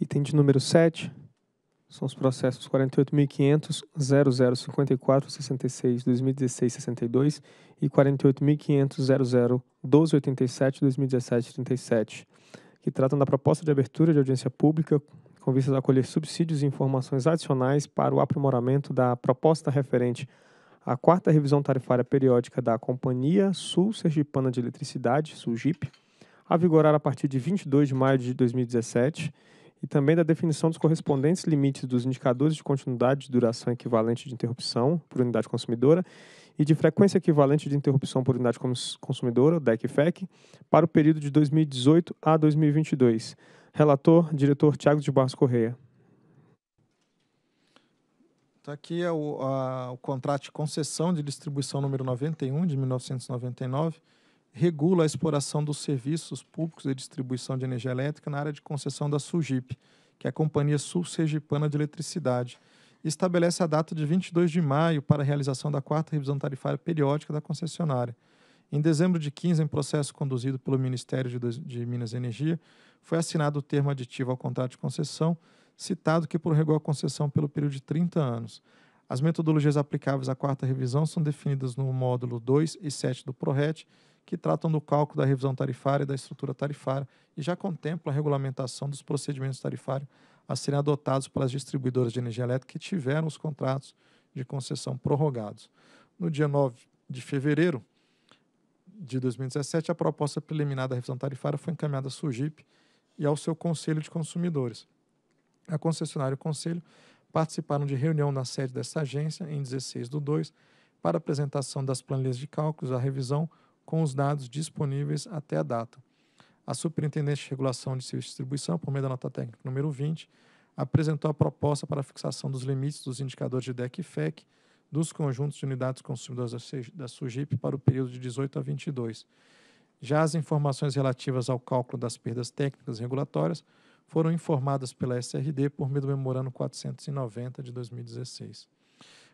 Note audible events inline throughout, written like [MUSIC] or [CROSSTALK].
Item de número 7 são os processos 48.500.0054.66.2016.62 e 48.500.0012.87.2017.37, que tratam da proposta de abertura de audiência pública com vistas a colher subsídios e informações adicionais para o aprimoramento da proposta referente à quarta revisão tarifária periódica da Companhia Sul Sergipana de Eletricidade, SUGIP, a vigorar a partir de 22 de maio de 2017 e também da definição dos correspondentes limites dos indicadores de continuidade de duração equivalente de interrupção por unidade consumidora e de frequência equivalente de interrupção por unidade consumidora, DEC-FEC, para o período de 2018 a 2022. Relator, diretor Tiago de Barros Correia. Tá aqui é o, a, o contrato de concessão de distribuição número 91, de 1999, regula a exploração dos serviços públicos de distribuição de energia elétrica na área de concessão da SUGIP, que é a Companhia Sul-Sergipana de Eletricidade, e estabelece a data de 22 de maio para a realização da quarta revisão tarifária periódica da concessionária. Em dezembro de 15, em processo conduzido pelo Ministério de, de Minas e Energia, foi assinado o termo aditivo ao contrato de concessão, citado que prorregou a concessão pelo período de 30 anos. As metodologias aplicáveis à quarta revisão são definidas no módulo 2 e 7 do PRORET, que tratam do cálculo da revisão tarifária e da estrutura tarifária e já contemplam a regulamentação dos procedimentos tarifários a serem adotados pelas distribuidoras de energia elétrica que tiveram os contratos de concessão prorrogados. No dia 9 de fevereiro de 2017, a proposta preliminar da revisão tarifária foi encaminhada à SUGIP e ao seu Conselho de Consumidores. A concessionária e o Conselho participaram de reunião na sede dessa agência, em 16 do 2, para apresentação das planilhas de cálculos, a revisão, com os dados disponíveis até a data. A Superintendência de Regulação de Serviços de Distribuição, por meio da nota técnica número 20, apresentou a proposta para a fixação dos limites dos indicadores de DEC e FEC dos conjuntos de unidades consumidoras da SUGIP para o período de 18 a 22. Já as informações relativas ao cálculo das perdas técnicas regulatórias foram informadas pela SRD por meio do Memorando 490 de 2016.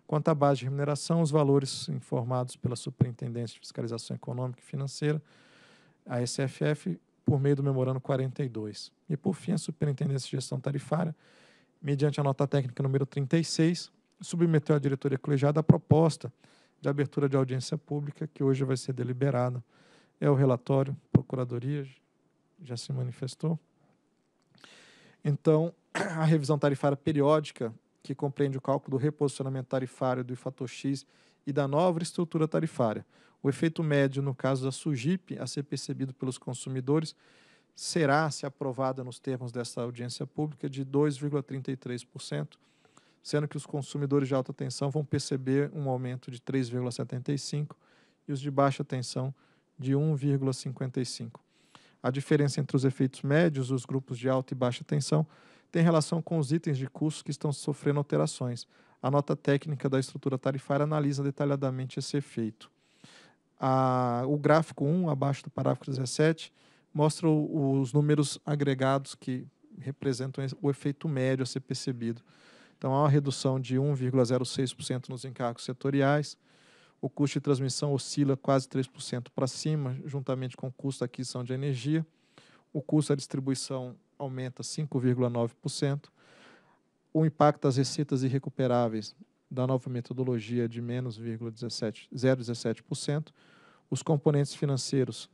Quanto à base de remuneração, os valores informados pela Superintendência de Fiscalização Econômica e Financeira, a SFF, por meio do memorando 42. E, por fim, a Superintendência de Gestão Tarifária, mediante a nota técnica número 36, submeteu à diretoria colegiada a proposta de abertura de audiência pública, que hoje vai ser deliberada. É o relatório, Procuradoria já se manifestou. Então, [CLEARS THROAT] a revisão tarifária periódica que compreende o cálculo do reposicionamento tarifário do fator X e da nova estrutura tarifária. O efeito médio, no caso da SUGIP, a ser percebido pelos consumidores, será, se aprovada nos termos desta audiência pública, de 2,33%, sendo que os consumidores de alta tensão vão perceber um aumento de 3,75% e os de baixa tensão de 1,55%. A diferença entre os efeitos médios dos grupos de alta e baixa tensão tem relação com os itens de custos que estão sofrendo alterações. A nota técnica da estrutura tarifária analisa detalhadamente esse efeito. A, o gráfico 1, abaixo do parágrafo 17, mostra o, os números agregados que representam o efeito médio a ser percebido. Então, há uma redução de 1,06% nos encargos setoriais, o custo de transmissão oscila quase 3% para cima, juntamente com o custo da aquisição de energia, o custo da distribuição aumenta 5,9%. O impacto das receitas irrecuperáveis da nova metodologia é de menos 0,17%. Os componentes financeiros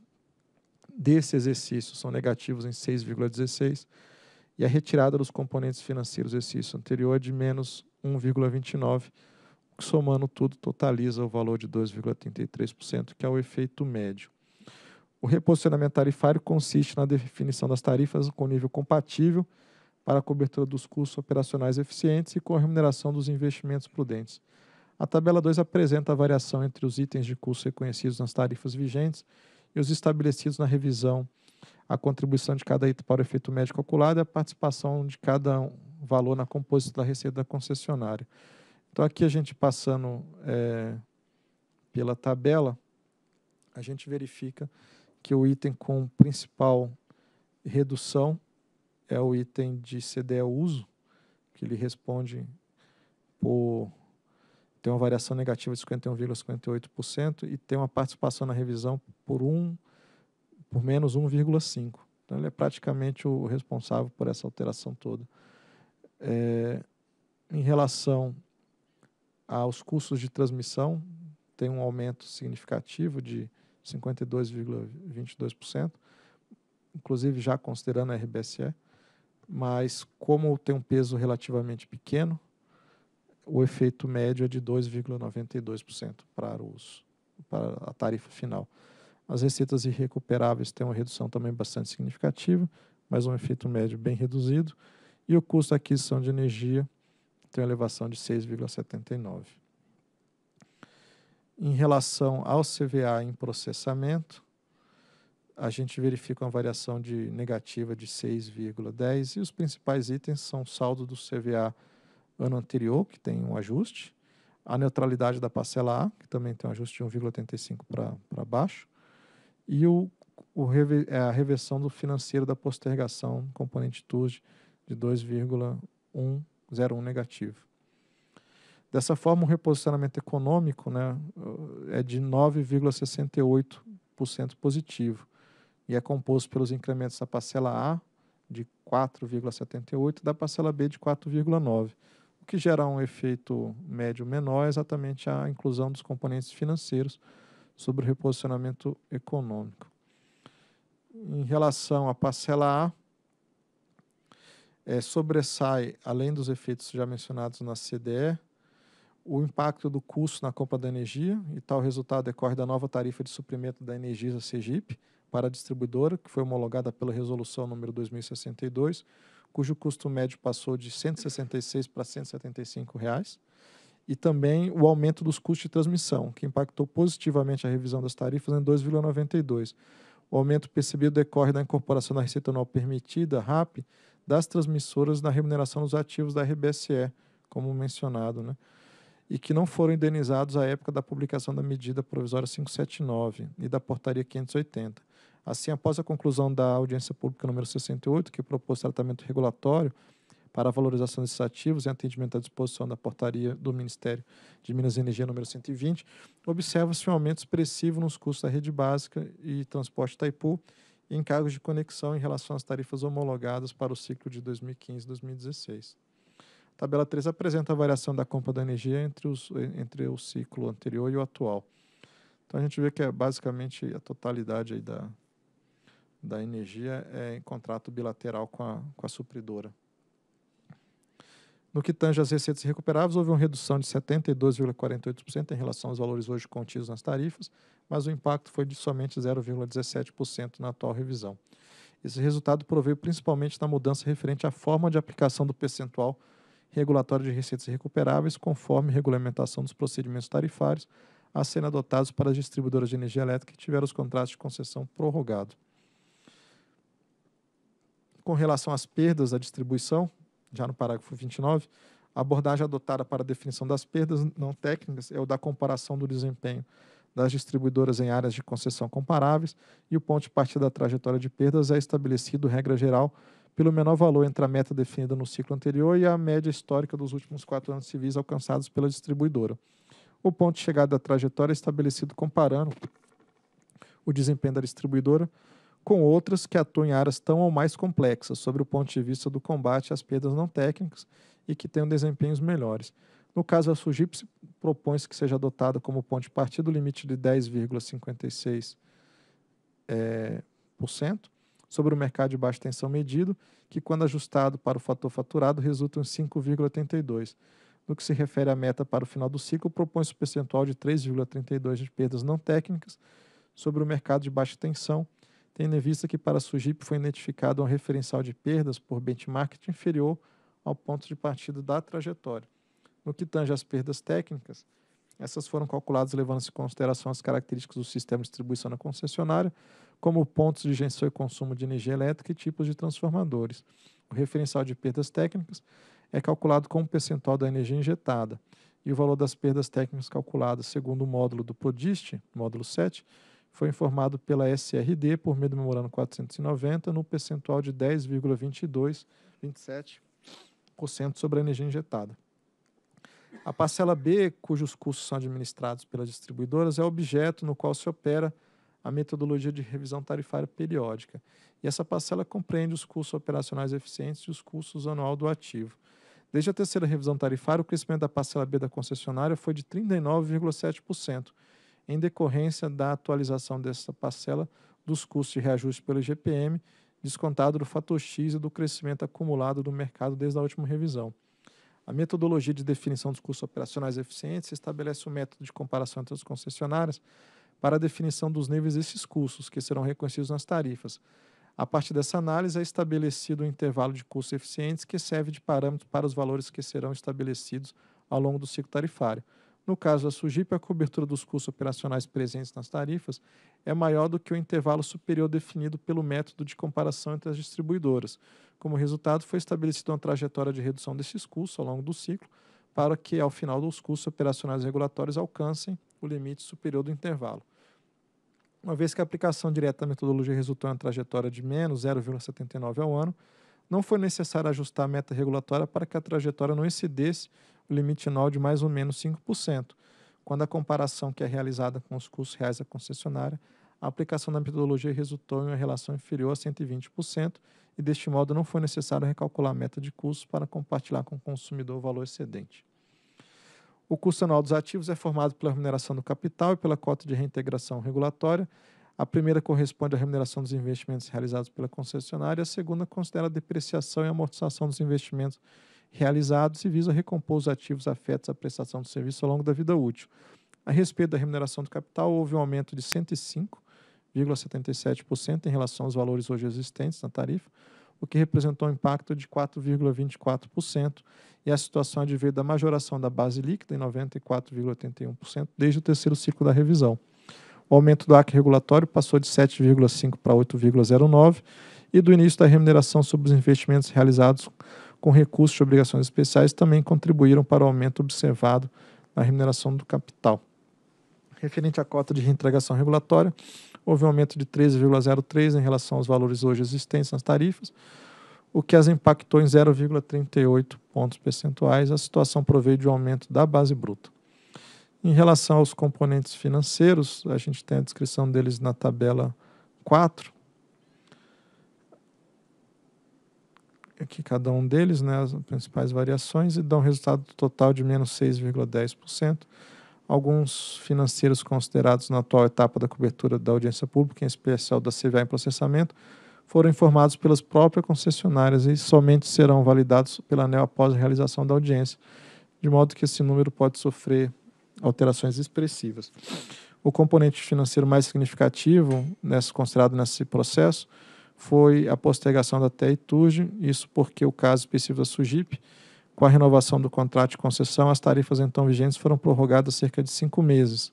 desse exercício são negativos em 6,16% e a retirada dos componentes financeiros do exercício anterior é de menos 1,29%, somando tudo totaliza o valor de 2,33%, que é o efeito médio. O reposicionamento tarifário consiste na definição das tarifas com nível compatível para a cobertura dos custos operacionais eficientes e com a remuneração dos investimentos prudentes. A tabela 2 apresenta a variação entre os itens de custo reconhecidos nas tarifas vigentes e os estabelecidos na revisão, a contribuição de cada item para o efeito médio calculado e a participação de cada valor na composição da receita da concessionária. Então, aqui a gente passando é, pela tabela, a gente verifica que o item com principal redução é o item de CDE é uso, que ele responde por tem uma variação negativa de 51,58% e tem uma participação na revisão por um por menos 1,5. Então ele é praticamente o responsável por essa alteração toda. É, em relação aos custos de transmissão, tem um aumento significativo de 52,22%, inclusive já considerando a RBSE, mas como tem um peso relativamente pequeno, o efeito médio é de 2,92% para, para a tarifa final. As receitas irrecuperáveis têm uma redução também bastante significativa, mas um efeito médio bem reduzido. E o custo da aquisição de energia tem uma elevação de 6,79%. Em relação ao CVA em processamento, a gente verifica uma variação de negativa de 6,10 e os principais itens são o saldo do CVA ano anterior, que tem um ajuste, a neutralidade da parcela A, que também tem um ajuste de 1,85 para baixo, e o, o, é, a reversão do financeiro da postergação, componente TUSD, de 2,101 negativo. Dessa forma, o reposicionamento econômico né, eh, é de 9,68% positivo e é composto pelos incrementos da parcela A de 4,78 e da parcela B de 4,9, o que gera um efeito médio menor, exatamente a inclusão dos componentes financeiros sobre o reposicionamento econômico. Em relação à parcela A, é, sobressai, além dos efeitos já mencionados na CDE, o impacto do custo na compra da energia e tal resultado decorre é da nova tarifa de suprimento da Energisa Sergipe para a distribuidora, que foi homologada pela resolução número 2062, cujo custo médio passou de R$ 166 para R$ 175. Reais. E também o aumento dos custos de transmissão, que impactou positivamente a revisão das tarifas em 2,92. O aumento percebido decorre da incorporação da receita anual permitida, RAP, das transmissoras na remuneração dos ativos da RBSE, como mencionado, né? e que não foram indenizados à época da publicação da medida provisória 579 e da portaria 580. Assim, após a conclusão da audiência pública número 68, que propôs tratamento regulatório para a valorização desses ativos em atendimento à disposição da portaria do Ministério de Minas e Energia número 120, observa-se um aumento expressivo nos custos da rede básica e transporte Taipu e encargos de conexão em relação às tarifas homologadas para o ciclo de 2015 2016. Tabela 3 apresenta a variação da compra da energia entre, os, entre o ciclo anterior e o atual. Então a gente vê que é basicamente a totalidade da, da energia é em contrato bilateral com a, com a supridora. No que tange às receitas recuperáveis, houve uma redução de 72,48% em relação aos valores hoje contidos nas tarifas, mas o impacto foi de somente 0,17% na atual revisão. Esse resultado proveio principalmente da mudança referente à forma de aplicação do percentual regulatório de receitas recuperáveis, conforme regulamentação dos procedimentos tarifários a serem adotados para as distribuidoras de energia elétrica que tiveram os contratos de concessão prorrogados. Com relação às perdas da distribuição, já no parágrafo 29, a abordagem adotada para a definição das perdas não técnicas é o da comparação do desempenho das distribuidoras em áreas de concessão comparáveis e o ponto de partida da trajetória de perdas é estabelecido, regra geral, pelo menor valor entre a meta definida no ciclo anterior e a média histórica dos últimos quatro anos civis alcançados pela distribuidora. O ponto de chegada da trajetória é estabelecido comparando o desempenho da distribuidora com outras que atuam em áreas tão ou mais complexas, sobre o ponto de vista do combate às perdas não técnicas e que tenham desempenhos melhores. No caso, a SUGIPS propõe-se que seja adotada como ponto de partida o limite de 10,56%. É, eh, por cento, sobre o mercado de baixa tensão medido, que, quando ajustado para o fator faturado, resulta em 5,82. No que se refere à meta para o final do ciclo, propõe-se o um percentual de 3,32 de perdas não técnicas sobre o mercado de baixa tensão, tendo em vista que para a Sugip foi identificado um referencial de perdas por benchmark inferior ao ponto de partida da trajetória. No que tange às perdas técnicas, essas foram calculadas levando-se em consideração as características do sistema de distribuição na concessionária, como pontos de gestão e consumo de energia elétrica e tipos de transformadores. O referencial de perdas técnicas é calculado como percentual da energia injetada e o valor das perdas técnicas calculadas segundo o módulo do PRODIST, módulo 7, foi informado pela SRD por meio do memorando 490 no percentual de 10,2227% sobre a energia injetada. A parcela B, cujos custos são administrados pelas distribuidoras, é objeto no qual se opera a metodologia de revisão tarifária periódica. E essa parcela compreende os custos operacionais eficientes e os custos anual do ativo. Desde a terceira revisão tarifária, o crescimento da parcela B da concessionária foi de 39,7%, em decorrência da atualização dessa parcela dos custos de reajuste pelo IGPM, descontado do fator X e do crescimento acumulado do mercado desde a última revisão. A metodologia de definição dos custos operacionais eficientes estabelece o um método de comparação entre as concessionárias para a definição dos níveis desses custos, que serão reconhecidos nas tarifas. A partir dessa análise, é estabelecido um intervalo de custos eficientes que serve de parâmetro para os valores que serão estabelecidos ao longo do ciclo tarifário. No caso da SUGIP, a cobertura dos custos operacionais presentes nas tarifas é maior do que o intervalo superior definido pelo método de comparação entre as distribuidoras. Como resultado, foi estabelecida uma trajetória de redução desses custos ao longo do ciclo, para que, ao final, os custos operacionais regulatórios alcancem o limite superior do intervalo. Uma vez que a aplicação direta da metodologia resultou em uma trajetória de menos 0,79 ao ano, não foi necessário ajustar a meta regulatória para que a trajetória não excedesse o limite anual de mais ou menos 5%, quando a comparação que é realizada com os custos reais da concessionária, a aplicação da metodologia resultou em uma relação inferior a 120%, e deste modo não foi necessário recalcular a meta de custos para compartilhar com o consumidor o valor excedente. O custo anual dos ativos é formado pela remuneração do capital e pela cota de reintegração regulatória. A primeira corresponde à remuneração dos investimentos realizados pela concessionária, a segunda considera a depreciação e amortização dos investimentos realizados e visa recompor os ativos afetos à prestação do serviço ao longo da vida útil. A respeito da remuneração do capital, houve um aumento de 105,77% em relação aos valores hoje existentes na tarifa, o que representou um impacto de 4,24% e a situação advir da majoração da base líquida em 94,81% desde o terceiro ciclo da revisão. O aumento do AC regulatório passou de 7,5 para 8,09 e do início da remuneração sobre os investimentos realizados com recursos de obrigações especiais também contribuíram para o aumento observado na remuneração do capital. Referente à cota de reintegração regulatória, houve um aumento de 13,03 em relação aos valores hoje existentes nas tarifas, o que as impactou em 0,38 pontos percentuais. A situação proveio de um aumento da base bruta. Em relação aos componentes financeiros, a gente tem a descrição deles na tabela 4. Aqui cada um deles, né, as principais variações, e dá um resultado total de menos 6,10%. Alguns financeiros considerados na atual etapa da cobertura da audiência pública, em especial da CVA em processamento, foram informados pelas próprias concessionárias e somente serão validados pela ANEL após a realização da audiência, de modo que esse número pode sofrer alterações expressivas. O componente financeiro mais significativo nesse, considerado nesse processo foi a postergação da TEI Turge, isso porque o caso específico da SUGIP, com a renovação do contrato de concessão, as tarifas então vigentes foram prorrogadas cerca de cinco meses.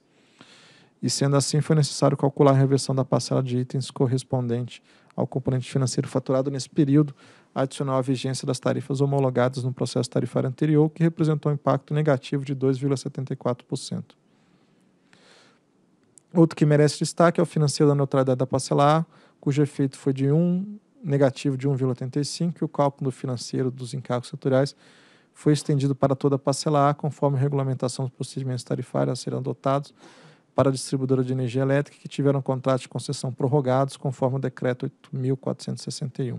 E sendo assim, foi necessário calcular a reversão da parcela de itens correspondente ao componente financeiro faturado nesse período, adicional à vigência das tarifas homologadas no processo tarifário anterior, que representou um impacto negativo de 2,74%. Outro que merece destaque é o financeiro da neutralidade da parcelar, cujo efeito foi de um negativo de 1,85, e o cálculo financeiro dos encargos setoriais foi estendido para toda a parcela A, conforme regulamentação dos procedimentos tarifários a serem adotados para a distribuidora de energia elétrica que tiveram contratos de concessão prorrogados conforme o decreto 8.461.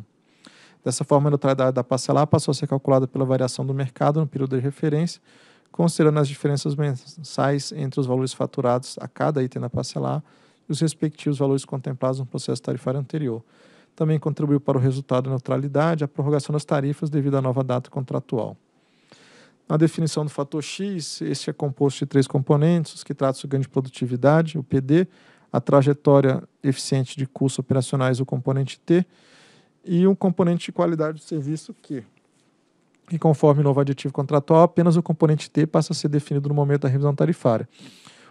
Dessa forma, a neutralidade da parcelar passou a ser calculada pela variação do mercado no período de referência, considerando as diferenças mensais entre os valores faturados a cada item da parcelar e os respectivos valores contemplados no processo tarifário anterior. Também contribuiu para o resultado da neutralidade a prorrogação das tarifas devido à nova data contratual. Na definição do fator X, esse é composto de três componentes, os que tratam do ganho de produtividade, o PD, a trajetória eficiente de custos operacionais, o componente T, e um componente de qualidade do serviço Q. E conforme o novo aditivo contratual, apenas o componente T passa a ser definido no momento da revisão tarifária.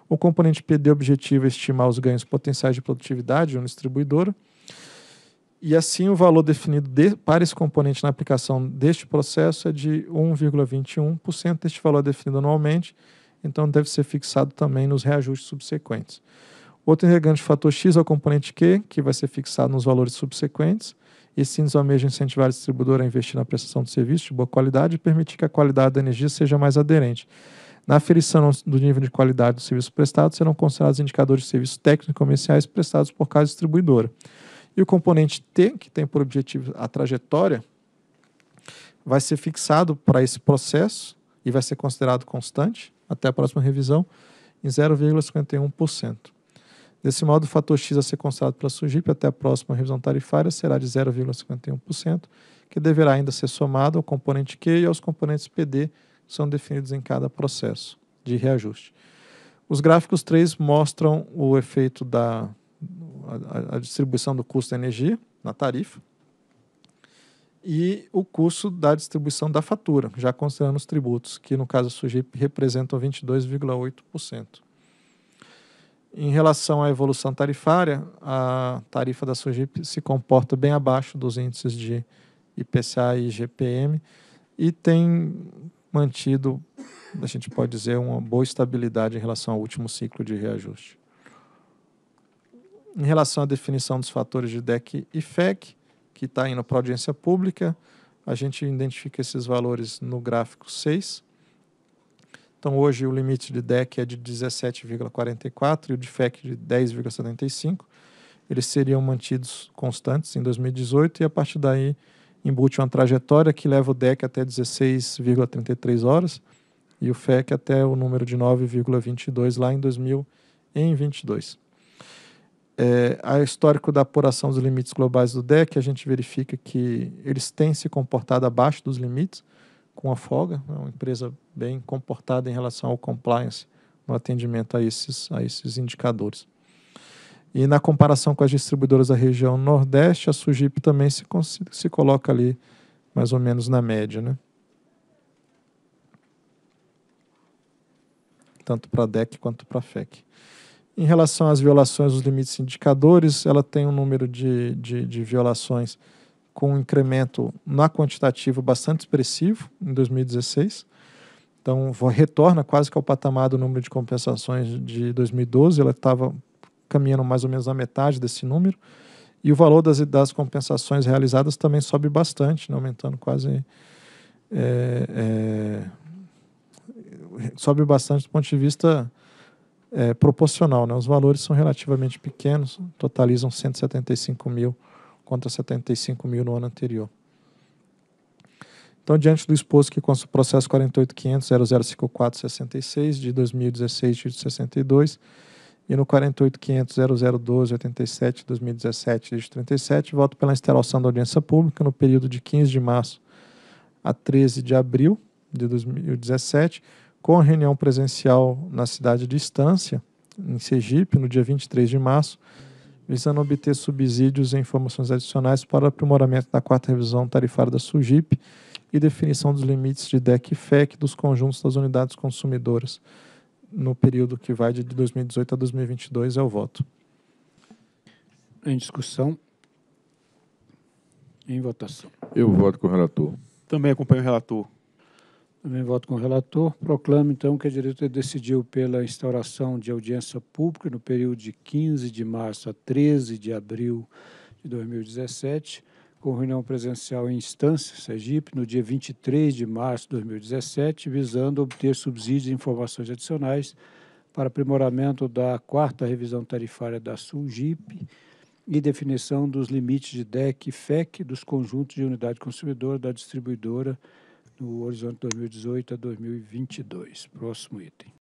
O componente PD objetivo é estimar os ganhos potenciais de produtividade de uma distribuidora. E assim o valor definido de, para esse componente na aplicação deste processo é de 1,21% deste valor definido anualmente, então deve ser fixado também nos reajustes subsequentes. Outro integrante fator X é o componente Q, que vai ser fixado nos valores subsequentes. Esse índice almeja incentivar o distribuidor a investir na prestação de serviço de boa qualidade e permitir que a qualidade da energia seja mais aderente. Na aferição do nível de qualidade do serviço prestado, serão considerados indicadores de serviços técnicos e comerciais prestados por cada distribuidora. E o componente T, que tem por objetivo a trajetória, vai ser fixado para esse processo e vai ser considerado constante até a próxima revisão em 0,51%. Desse modo, o fator X a ser considerado pela SUGIP até a próxima revisão tarifária será de 0,51%, que deverá ainda ser somado ao componente Q e aos componentes PD, que são definidos em cada processo de reajuste. Os gráficos 3 mostram o efeito da a, a distribuição do custo da energia na tarifa e o custo da distribuição da fatura, já considerando os tributos, que no caso do sujeito representam 22,8%. Em relação à evolução tarifária, a tarifa da SUGIP se comporta bem abaixo dos índices de IPCA e IGPM e tem mantido, a gente pode dizer, uma boa estabilidade em relação ao último ciclo de reajuste em relação à definição dos fatores de DEC e FEC, que está indo para audiência pública, a gente identifica esses valores no gráfico 6. Então, hoje o limite de DEC é de 17,44 e o de FEC de 10,75. Eles seriam mantidos constantes em 2018 e a partir daí embute uma trajetória que leva o DEC até 16,33 horas e o FEC até o número de 9,22 lá em 2022. É, a histórico da apuração dos limites globais do DEC, a gente verifica que eles têm se comportado abaixo dos limites, com a folga, é uma empresa bem comportada em relação ao compliance, no atendimento a esses, a esses indicadores. E na comparação com as distribuidoras da região Nordeste, a Sugip também se, se coloca ali mais ou menos na média, né? Tanto para a DEC quanto para a FEC. Em relação às violações dos limites indicadores, ela tem um número de, de, de violações com um incremento na quantitativo bastante expressivo em 2016. Então, retorna quase que ao patamar do número de compensações de 2012, ela estava caminhando mais ou menos na metade desse número. E o valor das, das compensações realizadas também sobe bastante, né, aumentando quase. É, é, sobe bastante do ponto de vista é, proporcional. Né? Os valores são relativamente pequenos, totalizam 175 mil contra 75 mil no ano anterior. Então, diante do exposto que consta o processo 48.500.0054.66 de 2016 de 62 e no 48.500.0012.87 de 2017 de 37, voto pela instalação da audiência pública no período de 15 de março a 13 de abril de 2017, com reunião presencial na cidade de Estância, em Sergipe, no dia 23 de março, visando obter subsídios e informações adicionais para o aprimoramento da quarta revisão tarifária da SUGIP e definição dos limites de DEC e FEC dos conjuntos das unidades consumidoras no período que vai de 2018 a 2022 é o voto. Em discussão. Em votação. Eu voto com o relator. Também acompanho o relator. Também voto com o relator. Proclamo, então, que a diretoria decidiu pela instauração de audiência pública no período de 15 de março a 13 de abril de 2017, com reunião presencial em instância, Sergipe, no dia 23 de março de 2017, visando obter subsídios e informações adicionais para aprimoramento da quarta revisão tarifária da SULGIP e definição dos limites de DEC e FEC dos conjuntos de unidade consumidora da distribuidora no Horizonte 2018 a 2022. Próximo item.